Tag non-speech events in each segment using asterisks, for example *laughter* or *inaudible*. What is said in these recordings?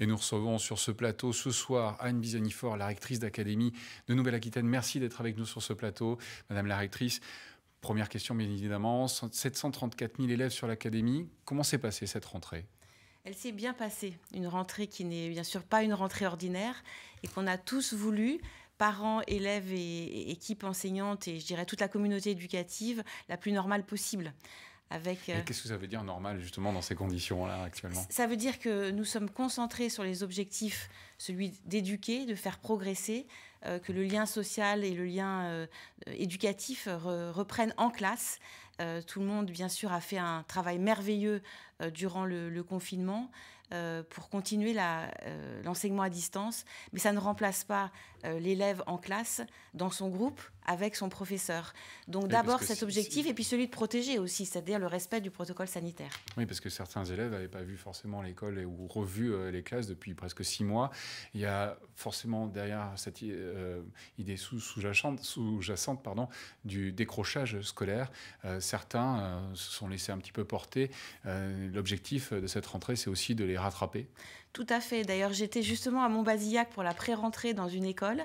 Et nous recevons sur ce plateau ce soir Anne Bisanifort, la rectrice d'Académie de Nouvelle-Aquitaine. Merci d'être avec nous sur ce plateau, Madame la rectrice. Première question, bien évidemment, 734 000 élèves sur l'Académie. Comment s'est passée cette rentrée elle s'est bien passée, une rentrée qui n'est bien sûr pas une rentrée ordinaire et qu'on a tous voulu, parents, élèves et, équipe enseignante et je dirais toute la communauté éducative, la plus normale possible. Avec, euh, qu'est-ce que ça veut dire normal justement dans ces conditions-là actuellement Ça veut dire que nous sommes concentrés sur les objectifs, celui d'éduquer, de faire progresser, euh, que le lien social et le lien euh, éducatif reprennent en classe. Euh, tout le monde, bien sûr, a fait un travail merveilleux durant le, le confinement pour continuer l'enseignement à distance, mais ça ne remplace pas l'élève en classe, dans son groupe, avec son professeur. Donc d'abord cet objectif, et puis celui de protéger aussi, c'est-à-dire le respect du protocole sanitaire. Oui, parce que certains élèves n'avaient pas vu forcément l'école ou revu les classes depuis presque six mois. Il y a forcément derrière cette, euh, idée sous-jacente sous pardon, du décrochage scolaire. Euh, certains euh, se sont laissés un petit peu porter. Euh, l'objectif de cette rentrée, c'est aussi de les rattraper. Tout à fait. D'ailleurs, j'étais justement à Montbazillac pour la pré-rentrée dans une école.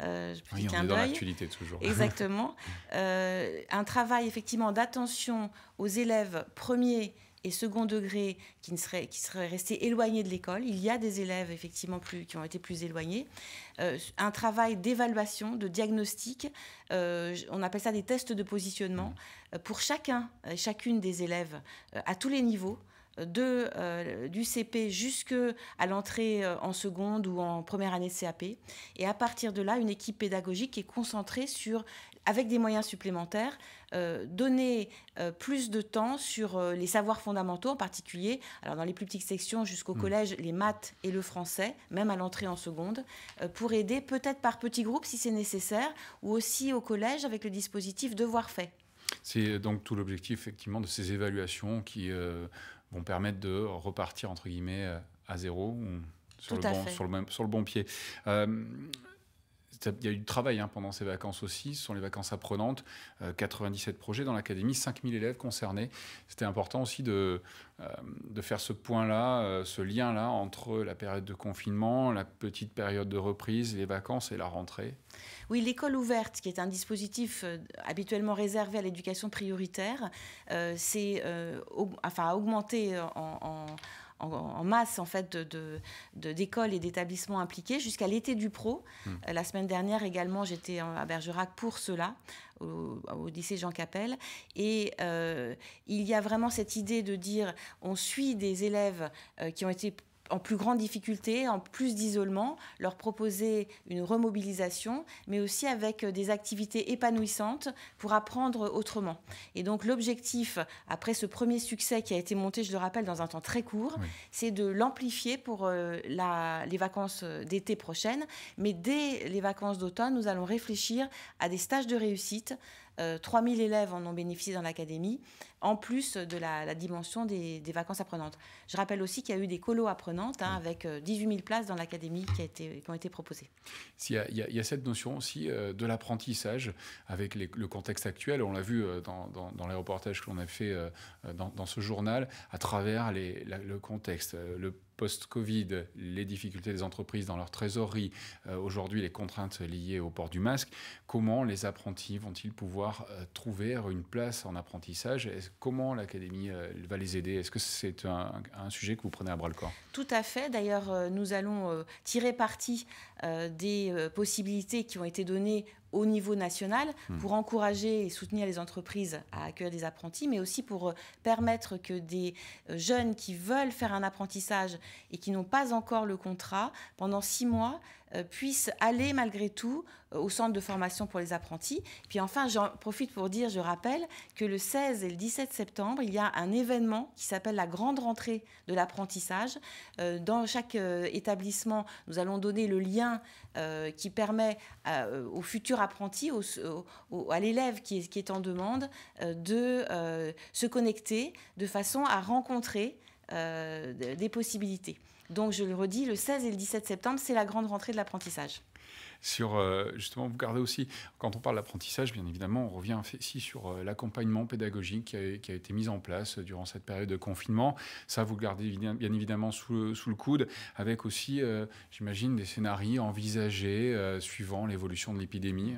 Euh, je oui, on est dans l'actualité toujours. Exactement. *laughs* un travail effectivement d'attention aux élèves premiers et second degré qui, ne seraient, qui serait restés éloignés de l'école. Il y a des élèves effectivement plus, qui ont été plus éloignés. Euh, un travail d'évaluation, de diagnostic, euh, on appelle ça des tests de positionnement, euh, pour chacun, chacune des élèves, à tous les niveaux. De, du CP à l'entrée en seconde ou en première année de CAP. Et à partir de là, une équipe pédagogique est concentrée sur avec des moyens supplémentaires, euh, donner euh, plus de temps sur euh, les savoirs fondamentaux, en particulier, alors dans les plus petites sections jusqu'au mm. collège, les maths et le français, même à l'entrée en seconde, pour aider peut-être par petits groupes si c'est nécessaire, ou aussi au collège avec le dispositif devoir fait. C'est donc tout l'objectif effectivement de ces évaluations qui vont permettre de repartir entre guillemets à zéro. Sur le, bon, sur, le bon, pied il y a eu du travail hein, pendant ces vacances aussi. Ce sont les vacances apprenantes. 97 euh, projets dans l'académie, 5000 élèves concernés. C'était important aussi de, euh, de faire ce point-là, euh, ce lien-là entre la période de confinement, la petite période de reprise, les vacances et la rentrée. Oui, l'école ouverte, qui est un dispositif habituellement réservé à l'éducation prioritaire, c'est enfin, augmenté en en, masse en fait d'écoles de, d'écoles et d'établissements impliqués jusqu'à l'été du pro. Hmm. Euh, la semaine dernière également, j'étais à Bergerac pour cela, au, lycée Jean Capel. Et euh, il y a vraiment cette idée de dire on suit des élèves euh, qui ont été en plus grande difficulté, en plus d'isolement, leur proposer une remobilisation, mais aussi avec euh, des activités épanouissantes pour apprendre autrement. Et donc l'objectif, après ce premier succès qui a été monté, je le rappelle, dans un temps très court, c'est de l'amplifier pour euh, les vacances euh, d'été prochaines. Mais dès les vacances d'automne, nous allons réfléchir à des stages de réussite 3 euh, 3000 élèves en ont bénéficié dans l'académie, en plus de la, dimension des, vacances apprenantes. Je rappelle aussi qu'il y a eu des colos apprenantes hein, mm. avec 18 euh, 000 places dans l'académie qui, ont été proposées. Il y, a, cette notion aussi euh, de l'apprentissage avec le contexte actuel. On l'a vu dans, les reportages que l'on a fait dans, ce journal à travers le contexte, le post-Covid, les difficultés des entreprises dans leur trésorerie, euh, aujourd'hui les contraintes liées au port du masque, comment les apprentis vont-ils pouvoir euh, trouver une place en apprentissage Comment l'académie euh, va les aider Est-ce que c'est un, sujet que vous prenez à bras le corps Tout à fait. D'ailleurs, nous allons tirer parti des possibilités qui ont été données au niveau national hmm. pour encourager et soutenir les entreprises à accueillir des apprentis, mais aussi pour euh, permettre que des euh, jeunes qui veulent faire un apprentissage et qui n'ont pas encore le contrat, pendant six mois, euh, puissent aller malgré tout euh, au centre de formation pour les apprentis. Puis enfin, j'en profite pour dire, je rappelle que le 16 et le 17 septembre, il y a un événement qui s'appelle la grande rentrée de l'apprentissage. Euh, dans chaque établissement, nous allons donner le lien qui permet aux futurs apprenti, à l'élève qui est en demande, de se connecter de façon à rencontrer des possibilités. Donc je le redis, le 16 et le 17 septembre, c'est la grande rentrée de l'apprentissage sur euh, justement vous gardez aussi quand on parle d'apprentissage bien évidemment on revient aussi sur euh, l'accompagnement pédagogique qui a, été mis en place euh, durant cette période de confinement ça vous le gardez bien, évidemment sous, le coude avec aussi j'imagine des scénarios envisagés suivant l'évolution de l'épidémie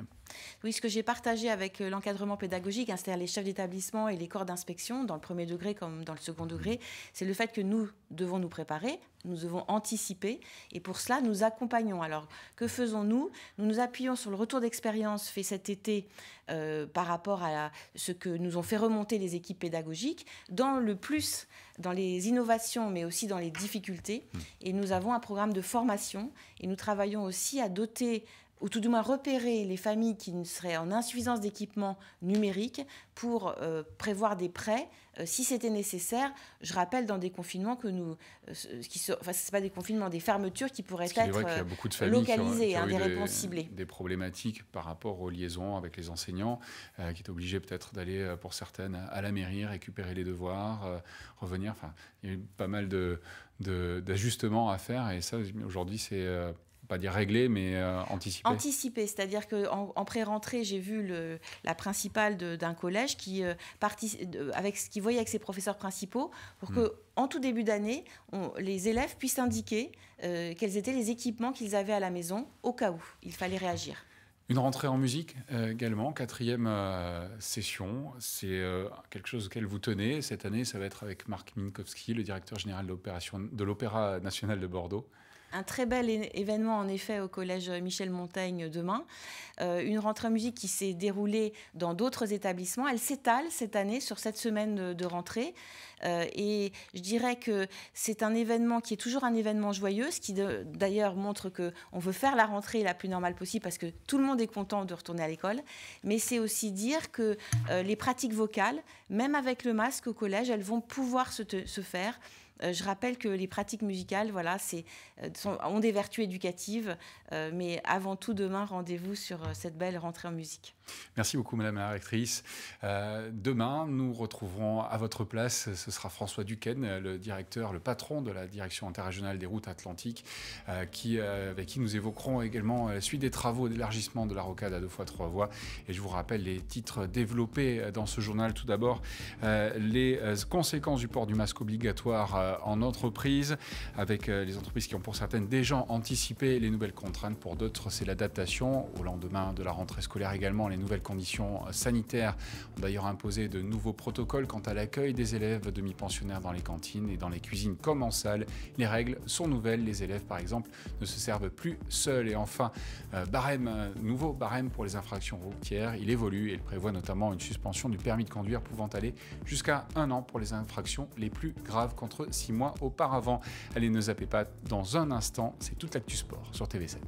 oui, ce que j'ai partagé avec l'encadrement pédagogique, hein, c'est-à-dire les chefs d'établissement et les corps d'inspection, dans le premier degré comme dans le second degré, mmh. c'est le fait que nous devons nous préparer, nous devons anticiper, et pour cela, nous accompagnons. Alors, que faisons nous Nous nous appuyons sur le retour d'expérience fait cet été euh, par rapport à ce que nous ont fait remonter les équipes pédagogiques dans le plus, dans les innovations, mais aussi dans les difficultés. Mmh. Et nous avons un programme de formation et nous travaillons aussi à doter ou tout du moins repérer les familles qui seraient en insuffisance d'équipement numérique pour euh, prévoir des prêts euh, si c'était nécessaire. Je rappelle dans des confinements que nous, euh, ce qui se, enfin pas des confinements, des fermetures qui pourraient être beaucoup de localisées, hein, des, réponses ciblées, des problématiques par rapport aux liaisons avec les enseignants, qui est obligé peut-être d'aller pour certaines à la mairie récupérer les devoirs, revenir. Enfin, il y a eu pas mal de d'ajustements à faire et ça aujourd'hui c'est pas dire régler, mais euh, anticiper. anticipé c'est-à-dire qu'en en, pré-rentrée, j'ai vu la principale d'un collège euh, qui, voyait avec ses professeurs principaux pour mm. que, en tout début d'année, les élèves puissent indiquer euh, quels étaient les équipements qu'ils avaient à la maison au cas où il fallait réagir. Une rentrée en musique également, quatrième session. C'est quelque chose auquel vous tenez. Cette année, ça va être avec Marc Minkowski, le directeur général de l'Opéra National de Bordeaux un très bel événement en effet au collège Michel Montaigne demain. Euh, une rentrée en musique qui s'est déroulée dans d'autres établissements. Elle s'étale cette année sur cette semaine de, rentrée. Euh, et je dirais que c'est un événement qui est toujours un événement joyeux, ce qui d'ailleurs montre que on veut faire la rentrée la plus normale possible parce que tout le monde est content de retourner à l'école. Mais c'est aussi dire que euh, les pratiques vocales, même avec le masque au collège, elles vont pouvoir se faire. Euh, je rappelle que les pratiques musicales, voilà, c'est, euh, ont des vertus éducatives, euh, mais avant tout, demain, rendez-vous sur cette belle rentrée en musique. Merci beaucoup, Madame la Rectrice. demain, nous retrouverons à votre place, ce sera François Duquesne, le directeur, le patron de la direction interrégionale des routes atlantiques, qui, avec qui nous évoquerons également la suite des travaux d'élargissement de la rocade à deux fois trois voies. Et je vous rappelle les titres développés dans ce journal. Tout d'abord, les conséquences du port du masque obligatoire euh, en entreprise, avec euh, les entreprises qui ont pour certaines déjà anticipé les nouvelles contraintes. Pour d'autres, c'est l'adaptation. Au lendemain de la rentrée scolaire également, les nouvelles conditions euh, sanitaires ont d'ailleurs imposé de nouveaux protocoles quant à l'accueil des élèves demi-pensionnaires dans les cantines et dans les cuisines comme en salle. Les règles sont nouvelles. Les élèves, par exemple, ne se servent plus seuls. Et enfin, barème, nouveau barème pour les infractions routières. Il évolue et il prévoit notamment une suspension du permis de conduire pouvant aller jusqu'à un an pour les infractions les plus graves contre six mois auparavant. Allez, ne zappez pas, dans un instant, c'est toute l'actu sport sur TV7.